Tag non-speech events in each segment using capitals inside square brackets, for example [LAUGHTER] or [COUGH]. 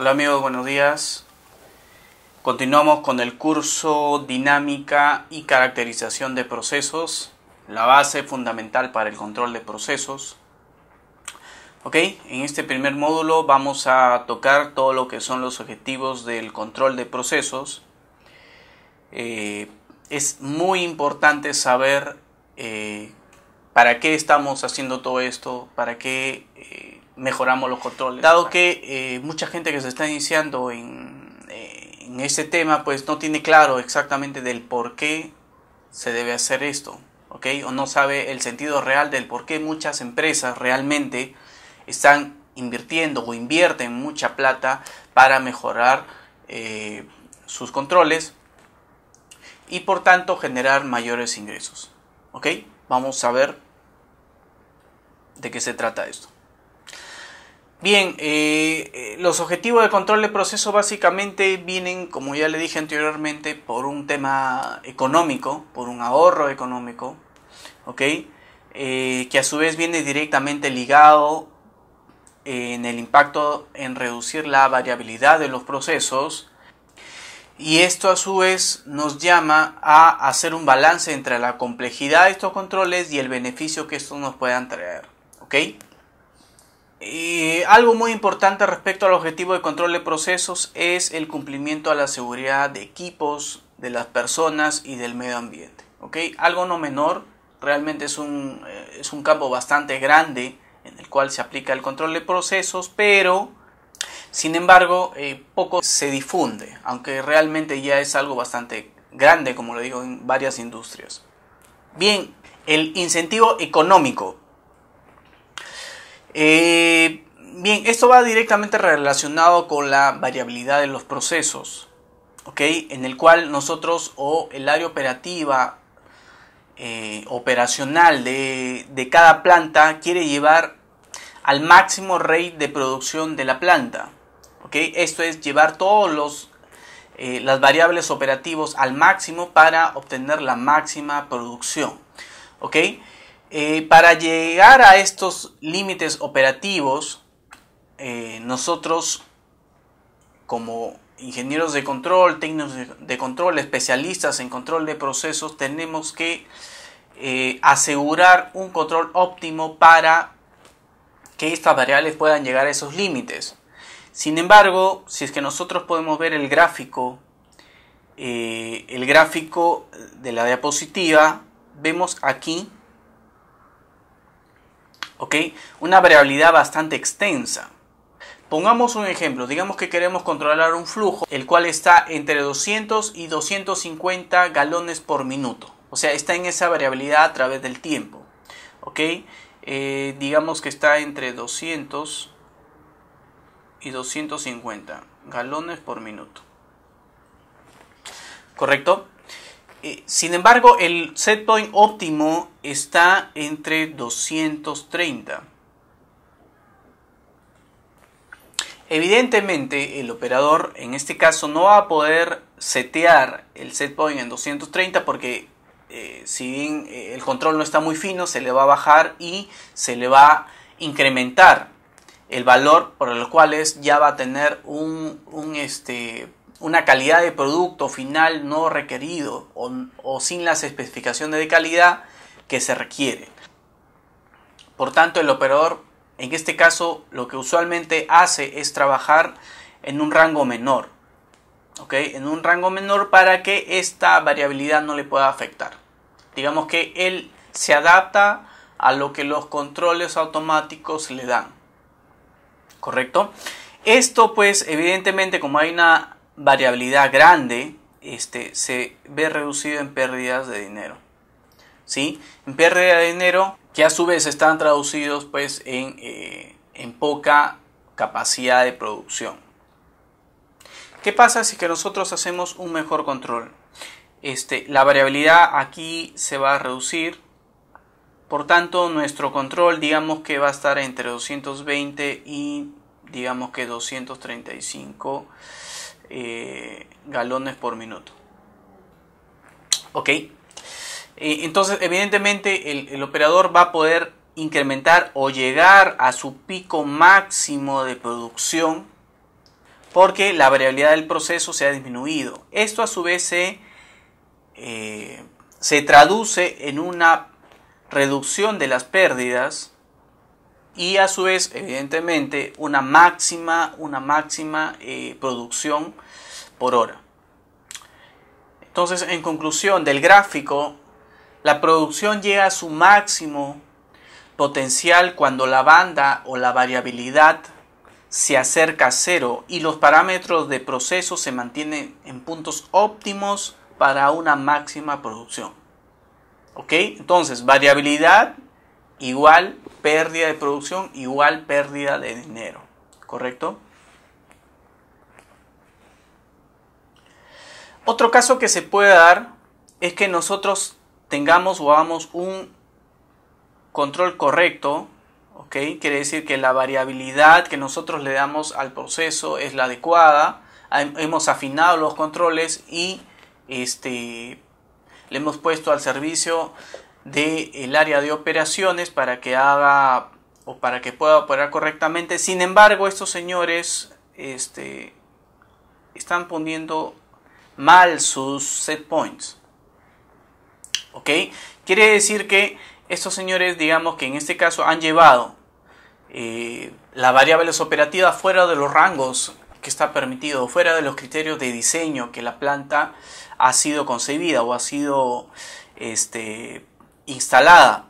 Hola amigos, buenos días. Continuamos con el curso Dinámica y Caracterización de Procesos, la base fundamental para el control de procesos. Ok, en este primer módulo vamos a tocar todo lo que son los objetivos del control de procesos. Eh, es muy importante saber eh, para qué estamos haciendo todo esto, para qué... Eh, mejoramos los controles. Dado que eh, mucha gente que se está iniciando eh, en, este tema, pues no tiene claro exactamente del por qué se debe hacer esto, ¿ok? O no sabe el sentido real del por qué muchas empresas realmente están invirtiendo o invierten mucha plata para mejorar eh, sus controles y por tanto generar mayores ingresos, ¿ok? Vamos a ver de qué se trata esto. Bien, eh, eh, los objetivos de control de proceso básicamente vienen, como ya le dije anteriormente, por un tema económico, por un ahorro económico, ¿ok? Eh, que a su vez viene directamente ligado en el impacto en reducir la variabilidad de los procesos. Y esto a su vez nos llama a hacer un balance entre la complejidad de estos controles y el beneficio que estos nos puedan traer, ¿ok? Y eh, algo muy importante respecto al objetivo de control de procesos es el cumplimiento a la seguridad de equipos, de las personas y del medio ambiente. Algo no menor, realmente es un, eh, es un campo bastante grande en el cual se aplica el control de procesos, pero sin embargo eh, poco se difunde, aunque realmente ya es algo bastante grande, como lo digo, en varias industrias. Bien, el incentivo económico eh, bien, esto va directamente relacionado con la variabilidad de los procesos, ¿ok? En el cual nosotros o el área operativa eh, operacional de, cada planta quiere llevar al máximo rate de producción de la planta. ¿ok?, Esto es llevar todos los eh, las variables operativos al máximo para obtener la máxima producción. ¿okay? Eh, para llegar a estos límites operativos, eh, nosotros como ingenieros de control, técnicos de control, especialistas en control de procesos, tenemos que eh, asegurar un control óptimo para que estas variables puedan llegar a esos límites. Sin embargo, si es que nosotros podemos ver el gráfico, el gráfico de la diapositiva, vemos aquí ¿ok? Una variabilidad bastante extensa. Pongamos un ejemplo, digamos que queremos controlar un flujo, el cual está entre 200 y 250 galones por minuto. O sea, está en esa variabilidad a través del tiempo. ¿Ok? Eh, digamos que está entre 200 y 250 galones por minuto. ¿Correcto? Eh, sin embargo, el set point óptimo está entre 230. Evidentemente, el operador en este caso no va a poder setear el set point en 230 porque eh, si bien eh, el control no está muy fino, se le va a bajar y se le va a incrementar el valor por el cual es, ya va a tener un, un este, una calidad de producto final no requerido o, sin las especificaciones de calidad que se requiere. Por tanto, el operador en este caso lo que usualmente hace es trabajar en un rango menor, ¿ok? En un rango menor para que esta variabilidad no le pueda afectar. Digamos que él se adapta a lo que los controles automáticos le dan, ¿correcto? Esto pues evidentemente como hay una variabilidad grande, este, se ve reducido en pérdidas de dinero. ¿Sí? En pérdida de dinero que a su vez están traducidos pues en, eh, en poca capacidad de producción. ¿Qué pasa si que nosotros hacemos un mejor control? Este, la variabilidad aquí se va a reducir. Por tanto, nuestro control digamos que va a estar entre 220 y digamos que 235 eh, galones por minuto. ¿Ok? entonces, evidentemente, el, operador va a poder incrementar o llegar a su pico máximo de producción porque la variabilidad del proceso se ha disminuido. Esto a su vez se eh, traduce en una reducción de las pérdidas y a su vez, evidentemente, una máxima, una máxima eh, producción por hora. Entonces, en conclusión del gráfico, la producción llega a su máximo potencial cuando la banda o la variabilidad se acerca a cero y los parámetros de proceso se mantienen en puntos óptimos para una máxima producción. ¿Ok? Entonces, variabilidad igual pérdida de producción, igual pérdida de dinero, ¿correcto? Otro caso que se puede dar es que nosotros tengamos o hagamos un control correcto, ¿ok? Quiere decir que la variabilidad que nosotros le damos al proceso es la adecuada, hemos afinado los controles y este, le hemos puesto al servicio del área de operaciones para que haga o para que pueda operar correctamente. Sin embargo, estos señores este, están poniendo mal sus set points. ¿Ok? Quiere decir que estos señores, digamos que en este caso han llevado eh, la variable operativa fuera de los rangos que está permitido, fuera de los criterios de diseño que la planta ha sido concebida o ha sido este, instalada.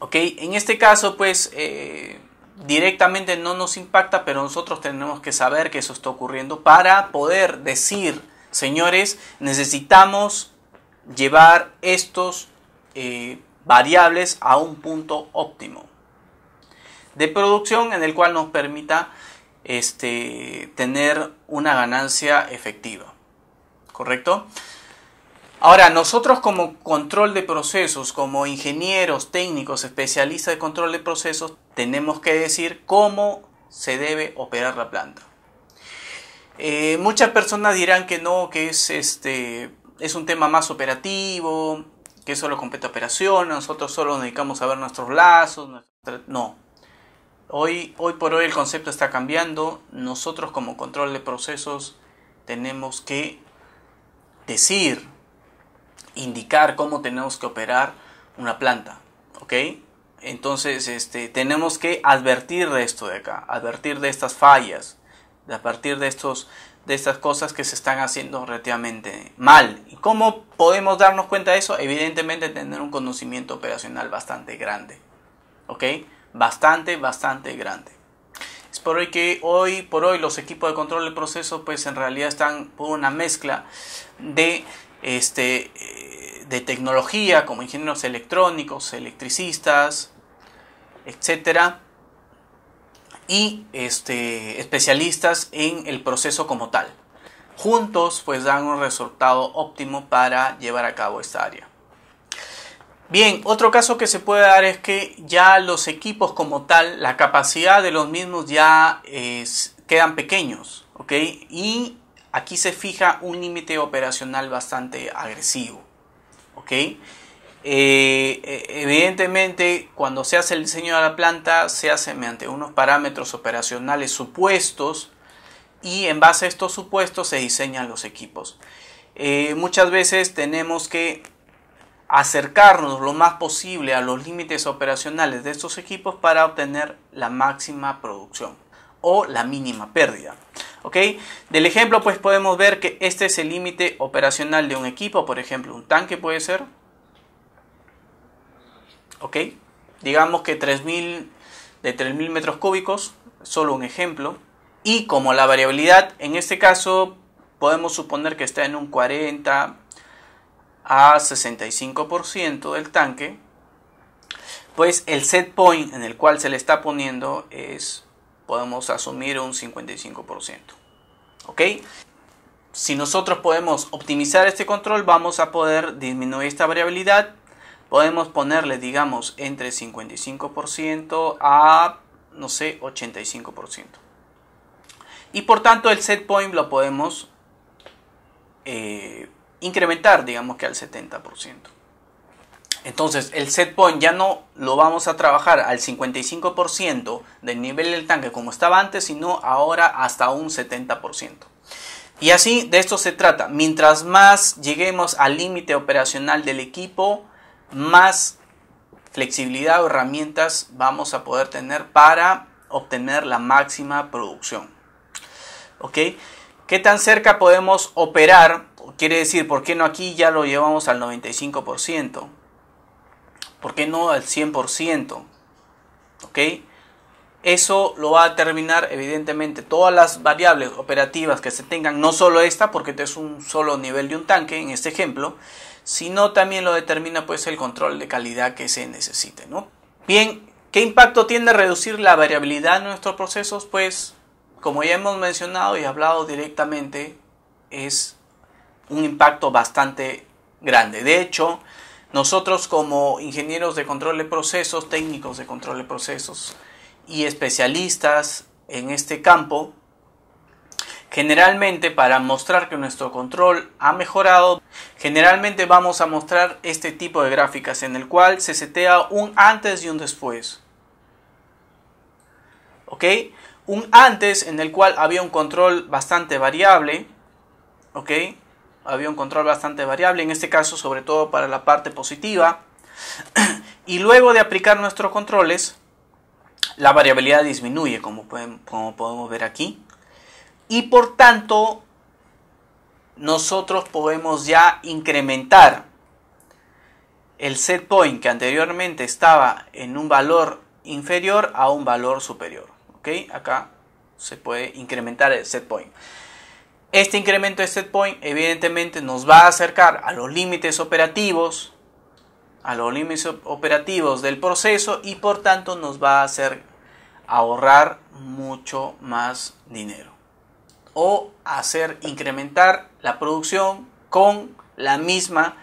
¿Ok? En este caso, pues eh, directamente no nos impacta, pero nosotros tenemos que saber que eso está ocurriendo para poder decir, señores, necesitamos llevar estos eh, variables a un punto óptimo de producción en el cual nos permita este, tener una ganancia efectiva. ¿Correcto? Ahora, nosotros como control de procesos, como ingenieros, técnicos, especialistas de control de procesos, tenemos que decir cómo se debe operar la planta. Eh, muchas personas dirán que no, que es, este, es un tema más operativo, que eso lo completa operación, nosotros solo nos dedicamos a ver nuestros lazos. No. Hoy, hoy por hoy el concepto está cambiando. Nosotros como control de procesos tenemos que decir indicar cómo tenemos que operar una planta, ¿ok? Entonces, este, tenemos que advertir de esto de acá, advertir de estas fallas, de partir de, estos, de estas cosas que se están haciendo relativamente mal. ¿Y cómo podemos darnos cuenta de eso? Evidentemente, tener un conocimiento operacional bastante grande, ¿ok? Bastante, bastante grande. Es por hoy que hoy por hoy los equipos de control del proceso, pues en realidad están por una mezcla de este, eh, de tecnología, como ingenieros electrónicos, electricistas, etc. Y este, especialistas en el proceso como tal. Juntos pues dan un resultado óptimo para llevar a cabo esta área. Bien, otro caso que se puede dar es que ya los equipos como tal, la capacidad de los mismos ya quedan pequeños, ¿ok? Y aquí se fija un límite operacional bastante agresivo. Eh, evidentemente, cuando se hace el diseño de la planta, se hace mediante unos parámetros operacionales supuestos y en base a estos supuestos se diseñan los equipos. Eh, muchas veces tenemos que acercarnos lo más posible a los límites operacionales de estos equipos para obtener la máxima producción o la mínima pérdida. ¿ok? Del ejemplo pues podemos ver que este es el límite operacional de un equipo, por ejemplo, un tanque puede ser, ¿ok? Digamos que 3000 de 3.000 metros cúbicos, solo un ejemplo, y como la variabilidad en este caso podemos suponer que está en un 40 a 65% del tanque, pues el set point en el cual se le está poniendo es podemos asumir un 55%. ¿Ok? Si nosotros podemos optimizar este control, vamos a poder disminuir esta variabilidad. Podemos ponerle, digamos, entre 55% a, no sé, 85%. Y por tanto, el set point lo podemos eh, incrementar, digamos que al 70%. Entonces el set point ya no lo vamos a trabajar al 55% del nivel del tanque como estaba antes, sino ahora hasta un 70%. Y así de esto se trata. Mientras más lleguemos al límite operacional del equipo, más flexibilidad o herramientas vamos a poder tener para obtener la máxima producción. ¿Ok? ¿Qué tan cerca podemos operar? Quiere decir, ¿por qué no aquí ya lo llevamos al 95%? ¿Por qué no al 100%? ¿Ok? Eso lo va a determinar evidentemente todas las variables operativas que se tengan, no solo esta, porque es un solo nivel de un tanque en este ejemplo, sino también lo determina pues el control de calidad que se necesite. ¿no? Bien, ¿qué impacto tiene reducir la variabilidad en nuestros procesos? Pues como ya hemos mencionado y hablado directamente, es un impacto bastante grande. De hecho, nosotros como ingenieros de control de procesos, técnicos de control de procesos y especialistas en este campo, generalmente para mostrar que nuestro control ha mejorado, generalmente vamos a mostrar este tipo de gráficas en el cual se setea un antes y un después. ¿Ok? Un antes en el cual había un control bastante variable. ¿Ok? había un control bastante variable, en este caso sobre todo para la parte positiva. [CLEARS THROAT] y luego de aplicar nuestros controles, la variabilidad disminuye, como, podemos ver aquí. Y por tanto, nosotros podemos ya incrementar el set point que anteriormente estaba en un valor inferior a un valor superior. ¿Ok? Acá se puede incrementar el set point. Este incremento de set point evidentemente nos va a acercar a los límites operativos, a los límites operativos del proceso y por tanto nos va a hacer ahorrar mucho más dinero o hacer incrementar la producción con la misma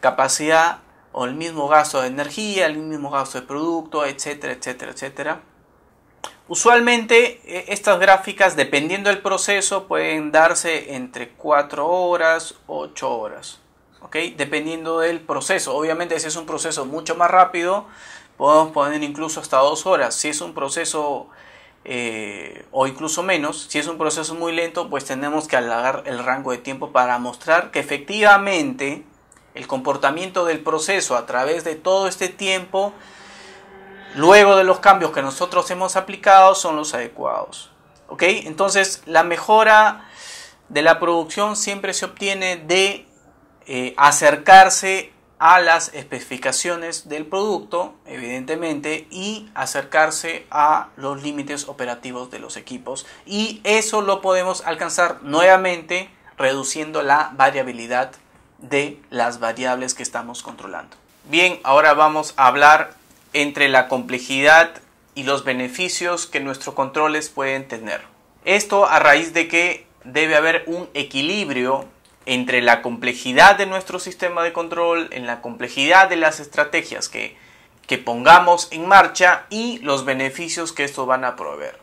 capacidad o el mismo gasto de energía, el mismo gasto de producto, etcétera, etcétera, etcétera Usualmente eh, estas gráficas, dependiendo del proceso, pueden darse entre 4 horas, 8 horas, ¿ok? Dependiendo del proceso. Obviamente si es un proceso mucho más rápido, podemos poner incluso hasta 2 horas. Si es un proceso eh, o incluso menos, si es un proceso muy lento, pues tenemos que alargar el rango de tiempo para mostrar que efectivamente el comportamiento del proceso a través de todo este tiempo luego de los cambios que nosotros hemos aplicado son los adecuados. ¿Ok? Entonces la mejora de la producción siempre se obtiene de eh, acercarse a las especificaciones del producto, evidentemente, y acercarse a los límites operativos de los equipos. Y eso lo podemos alcanzar nuevamente reduciendo la variabilidad de las variables que estamos controlando. Bien, ahora vamos a hablar entre la complejidad y los beneficios que nuestros controles pueden tener. Esto a raíz de que debe haber un equilibrio entre la complejidad de nuestro sistema de control, en la complejidad de las estrategias que, que pongamos en marcha y los beneficios que esto van a proveer.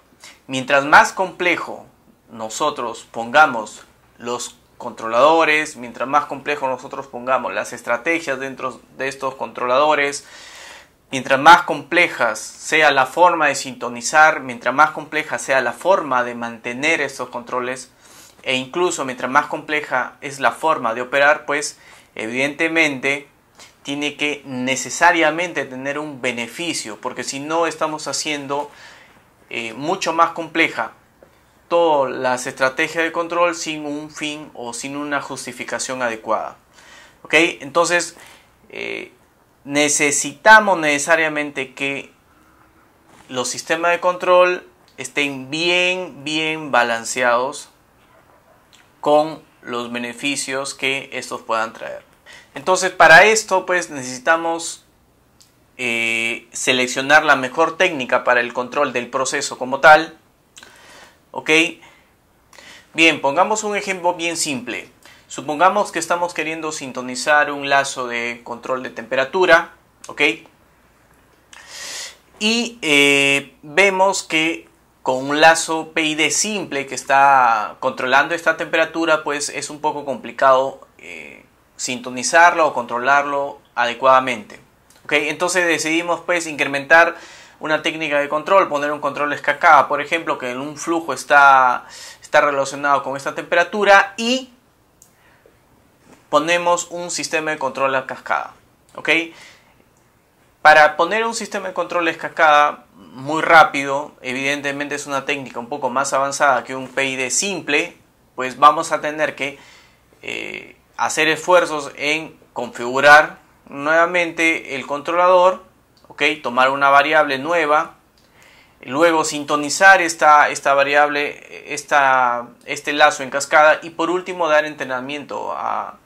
Mientras más complejo nosotros pongamos los controladores, mientras más complejo nosotros pongamos las estrategias dentro de estos controladores, Mientras más complejas sea la forma de sintonizar, mientras más compleja sea la forma de mantener estos controles, e incluso mientras más compleja es la forma de operar, pues evidentemente tiene que necesariamente tener un beneficio, porque si no estamos haciendo eh, mucho más compleja todas las estrategias de control sin un fin o sin una justificación adecuada. ¿Ok? Entonces, eh, necesitamos necesariamente que los sistemas de control estén bien, bien balanceados con los beneficios que estos puedan traer. Entonces, para esto, pues necesitamos eh, seleccionar la mejor técnica para el control del proceso como tal. ¿Ok? Bien, pongamos un ejemplo bien simple. Supongamos que estamos queriendo sintonizar un lazo de control de temperatura, ¿ok? Y eh, vemos que con un lazo PID simple que está controlando esta temperatura, pues es un poco complicado eh, sintonizarlo o controlarlo adecuadamente. ¿ok? Entonces decidimos pues incrementar una técnica de control, poner un control escacada, por ejemplo, que en un flujo está, está relacionado con esta temperatura y ponemos un sistema de control a cascada. ¿Ok? Para poner un sistema de control a cascada muy rápido, evidentemente es una técnica un poco más avanzada que un PID simple, pues vamos a tener que eh, hacer esfuerzos en configurar nuevamente el controlador, ¿ok? tomar una variable nueva, luego sintonizar esta, esta variable, este lazo en cascada y por último dar entrenamiento a,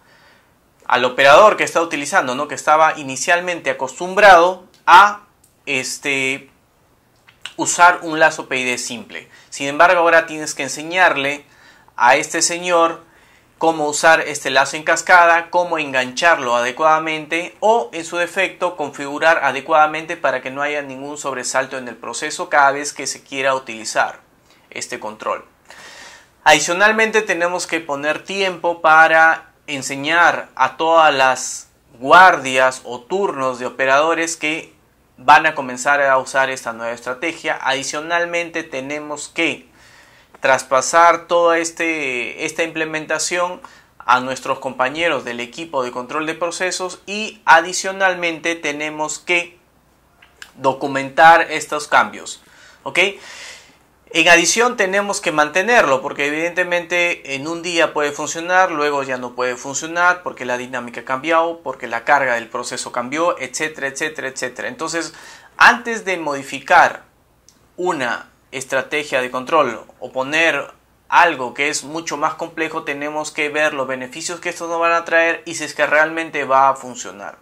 al operador que está utilizando, ¿no? que estaba inicialmente acostumbrado a este, usar un lazo PID simple. Sin embargo, ahora tienes que enseñarle a este señor cómo usar este lazo en cascada, cómo engancharlo adecuadamente o en su defecto configurar adecuadamente para que no haya ningún sobresalto en el proceso cada vez que se quiera utilizar este control. Adicionalmente tenemos que poner tiempo para enseñar a todas las guardias o turnos de operadores que van a comenzar a usar esta nueva estrategia. Adicionalmente tenemos que traspasar toda este, esta implementación a nuestros compañeros del equipo de control de procesos y adicionalmente tenemos que documentar estos cambios. ¿ok? En adición tenemos que mantenerlo porque evidentemente en un día puede funcionar, luego ya no puede funcionar porque la dinámica ha cambiado, porque la carga del proceso cambió, etcétera, etcétera, etcétera. Entonces, antes de modificar una estrategia de control o poner algo que es mucho más complejo, tenemos que ver los beneficios que esto nos van a traer y si es que realmente va a funcionar.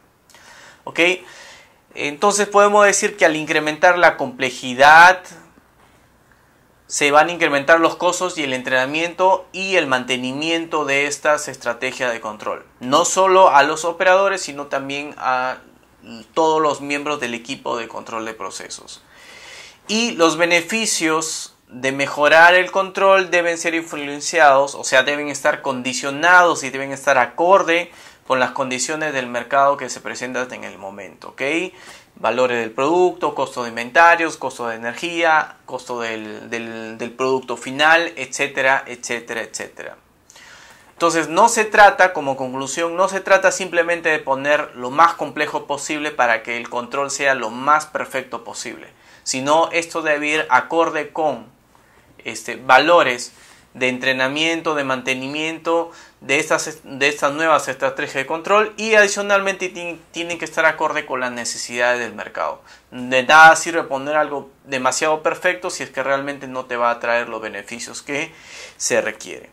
¿Ok? Entonces podemos decir que al incrementar la complejidad se van a incrementar los costos y el entrenamiento y el mantenimiento de estas estrategias de control. No solo a los operadores, sino también a todos los miembros del equipo de control de procesos. Y los beneficios de mejorar el control deben ser influenciados, o sea, deben estar condicionados y deben estar acorde con las condiciones del mercado que se presentan en el momento, valores del producto, costo de inventarios, costo de energía, costo del, producto final, etcétera, etcétera, etcétera. Entonces no se trata, como conclusión, no se trata simplemente de poner lo más complejo posible para que el control sea lo más perfecto posible, sino esto debe ir acorde con este, valores de entrenamiento, de mantenimiento de estas, de estas nuevas estrategias de control y adicionalmente tienen que estar acorde con las necesidades del mercado. De nada sirve poner algo demasiado perfecto si es que realmente no te va a traer los beneficios que se requieren.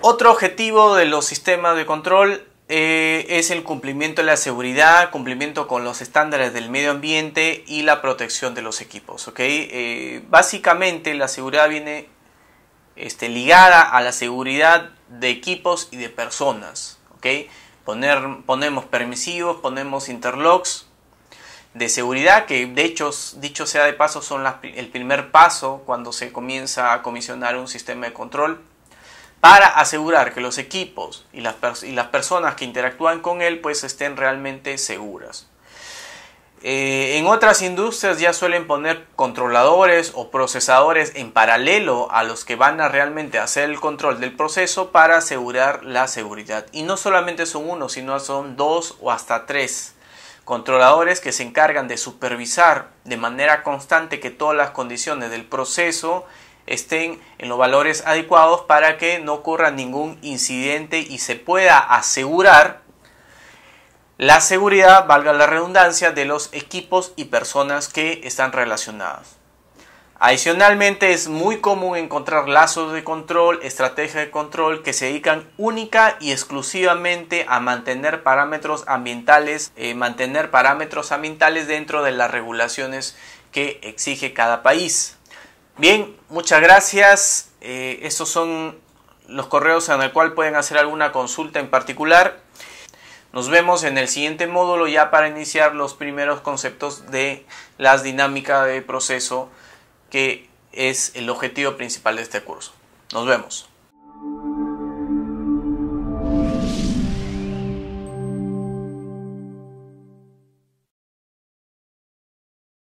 Otro objetivo de los sistemas de control eh, es el cumplimiento de la seguridad, cumplimiento con los estándares del medio ambiente y la protección de los equipos. Eh, básicamente la seguridad viene este, ligada a la seguridad de equipos y de personas. Poner, ponemos permisivos, ponemos interlocks de seguridad, que de hecho, dicho sea de paso, son el primer paso cuando se comienza a comisionar un sistema de control para asegurar que los equipos y las, personas que interactúan con él pues estén realmente seguras. Eh, en otras industrias ya suelen poner controladores o procesadores en paralelo a los que van a realmente hacer el control del proceso para asegurar la seguridad. Y no solamente son uno, sino son dos o hasta tres controladores que se encargan de supervisar de manera constante que todas las condiciones del proceso estén en los valores adecuados para que no ocurra ningún incidente y se pueda asegurar la seguridad, valga la redundancia, de los equipos y personas que están relacionados. Adicionalmente es muy común encontrar lazos de control, estrategias de control que se dedican única y exclusivamente a mantener parámetros ambientales, eh, mantener parámetros ambientales dentro de las regulaciones que exige cada país. Bien, muchas gracias. Eh, estos son los correos en el cual pueden hacer alguna consulta en particular. Nos vemos en el siguiente módulo ya para iniciar los primeros conceptos de las dinámicas de proceso que es el objetivo principal de este curso. Nos vemos.